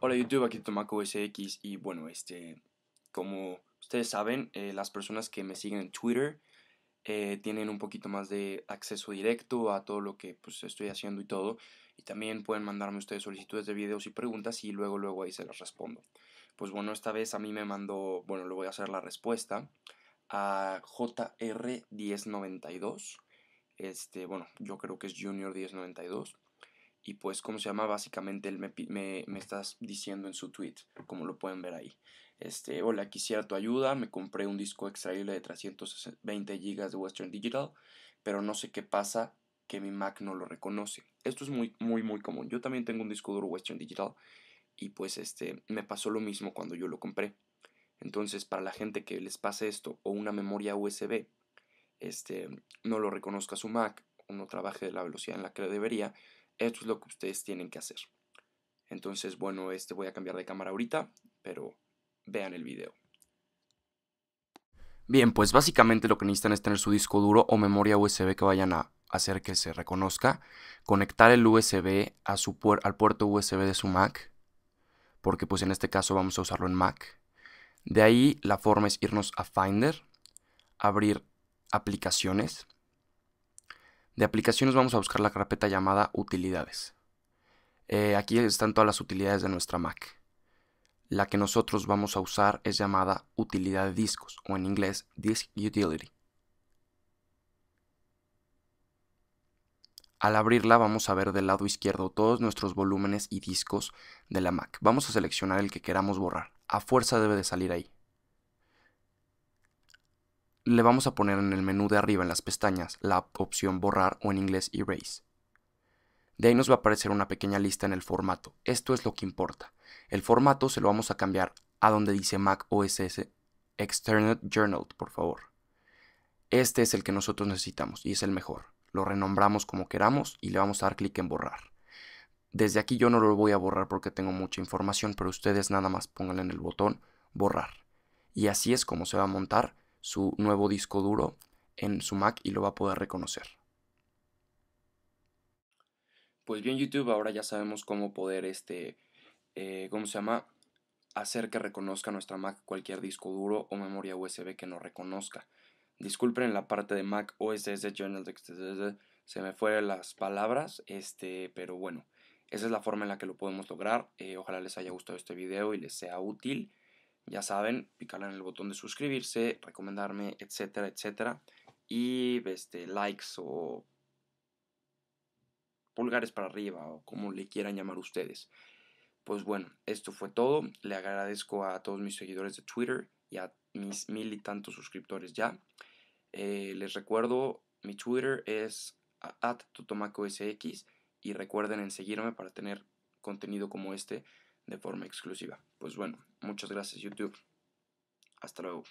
Hola YouTube, aquí Tomaco SX y bueno, este, como ustedes saben, eh, las personas que me siguen en Twitter eh, tienen un poquito más de acceso directo a todo lo que pues, estoy haciendo y todo, y también pueden mandarme ustedes solicitudes de videos y preguntas y luego luego ahí se las respondo. Pues bueno, esta vez a mí me mandó, bueno, le voy a hacer la respuesta a JR1092. Este, bueno, yo creo que es Junior 1092 y pues, ¿cómo se llama? Básicamente él me, me, estás diciendo en su tweet, como lo pueden ver ahí. Este, hola, quisiera tu ayuda, me compré un disco extraíble de 320 GB de Western Digital, pero no sé qué pasa que mi Mac no lo reconoce. Esto es muy, muy, muy común. Yo también tengo un disco duro Western Digital y pues este, me pasó lo mismo cuando yo lo compré. Entonces, para la gente que les pase esto o una memoria USB, este, no lo reconozca su Mac o no trabaje de la velocidad en la que debería, esto es lo que ustedes tienen que hacer. Entonces, bueno, este voy a cambiar de cámara ahorita, pero vean el video. Bien, pues básicamente lo que necesitan es tener su disco duro o memoria USB que vayan a hacer que se reconozca, conectar el USB a su al puerto USB de su Mac, porque pues en este caso vamos a usarlo en Mac. De ahí la forma es irnos a Finder, abrir aplicaciones, de aplicaciones vamos a buscar la carpeta llamada utilidades. Eh, aquí están todas las utilidades de nuestra Mac. La que nosotros vamos a usar es llamada utilidad de discos o en inglés Disk Utility. Al abrirla vamos a ver del lado izquierdo todos nuestros volúmenes y discos de la Mac. Vamos a seleccionar el que queramos borrar. A fuerza debe de salir ahí le vamos a poner en el menú de arriba en las pestañas la opción borrar o en inglés erase. De ahí nos va a aparecer una pequeña lista en el formato. Esto es lo que importa. El formato se lo vamos a cambiar a donde dice Mac OS External Journal, por favor. Este es el que nosotros necesitamos y es el mejor. Lo renombramos como queramos y le vamos a dar clic en borrar. Desde aquí yo no lo voy a borrar porque tengo mucha información, pero ustedes nada más pónganle en el botón borrar. Y así es como se va a montar su nuevo disco duro en su Mac y lo va a poder reconocer. Pues bien, YouTube, ahora ya sabemos cómo poder este, eh, se llama? Hacer que reconozca nuestra Mac cualquier disco duro o memoria USB que no reconozca. Disculpen la parte de Mac OS Journal, se me fueron las palabras, este, pero bueno, esa es la forma en la que lo podemos lograr. Eh, ojalá les haya gustado este video y les sea útil. Ya saben, picarle en el botón de suscribirse, recomendarme, etcétera, etcétera. Y este, likes o pulgares para arriba o como le quieran llamar ustedes. Pues bueno, esto fue todo. Le agradezco a todos mis seguidores de Twitter y a mis mil y tantos suscriptores ya. Eh, les recuerdo, mi Twitter es at y recuerden en seguirme para tener contenido como este de forma exclusiva. Pues bueno, muchas gracias YouTube. Hasta luego.